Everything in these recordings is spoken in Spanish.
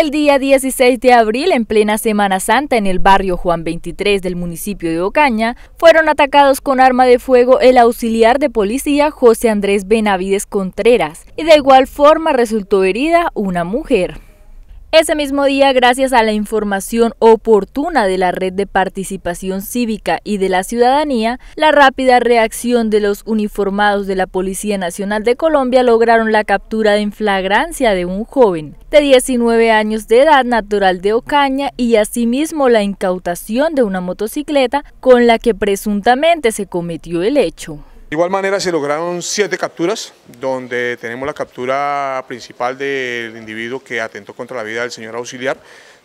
El día 16 de abril, en plena Semana Santa, en el barrio Juan 23 del municipio de Ocaña, fueron atacados con arma de fuego el auxiliar de policía José Andrés Benavides Contreras y de igual forma resultó herida una mujer. Ese mismo día, gracias a la información oportuna de la Red de Participación Cívica y de la Ciudadanía, la rápida reacción de los uniformados de la Policía Nacional de Colombia lograron la captura en flagrancia de un joven de 19 años de edad natural de Ocaña y asimismo la incautación de una motocicleta con la que presuntamente se cometió el hecho. De igual manera se lograron siete capturas, donde tenemos la captura principal del individuo que atentó contra la vida del señor auxiliar,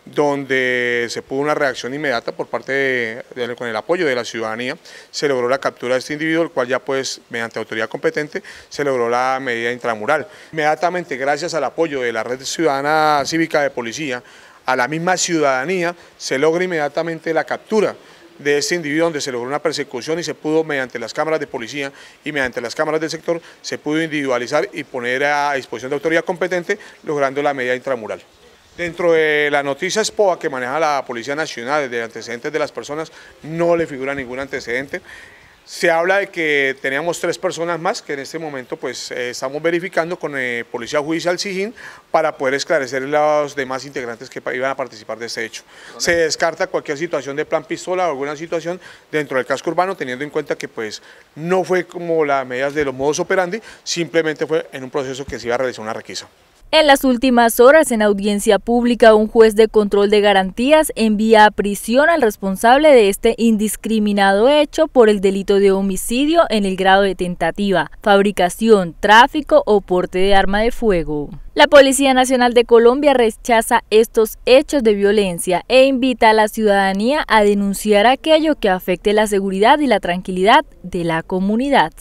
donde se pudo una reacción inmediata por parte con el apoyo de la ciudadanía, se logró la captura de este individuo, el cual ya pues mediante autoridad competente se logró la medida intramural. Inmediatamente gracias al apoyo de la red ciudadana cívica de policía, a la misma ciudadanía se logra inmediatamente la captura de este individuo donde se logró una persecución y se pudo mediante las cámaras de policía y mediante las cámaras del sector se pudo individualizar y poner a disposición de autoridad competente logrando la medida intramural. Dentro de la noticia SPOA que maneja la Policía Nacional de antecedentes de las personas no le figura ningún antecedente. Se habla de que teníamos tres personas más que en este momento pues eh, estamos verificando con eh, Policía Judicial Sijín para poder esclarecer los demás integrantes que iban a participar de este hecho. Se descarta cualquier situación de plan pistola o alguna situación dentro del casco urbano teniendo en cuenta que pues no fue como las medidas de los modos operandi, simplemente fue en un proceso que se iba a realizar una requisa. En las últimas horas, en audiencia pública, un juez de control de garantías envía a prisión al responsable de este indiscriminado hecho por el delito de homicidio en el grado de tentativa, fabricación, tráfico o porte de arma de fuego. La Policía Nacional de Colombia rechaza estos hechos de violencia e invita a la ciudadanía a denunciar aquello que afecte la seguridad y la tranquilidad de la comunidad.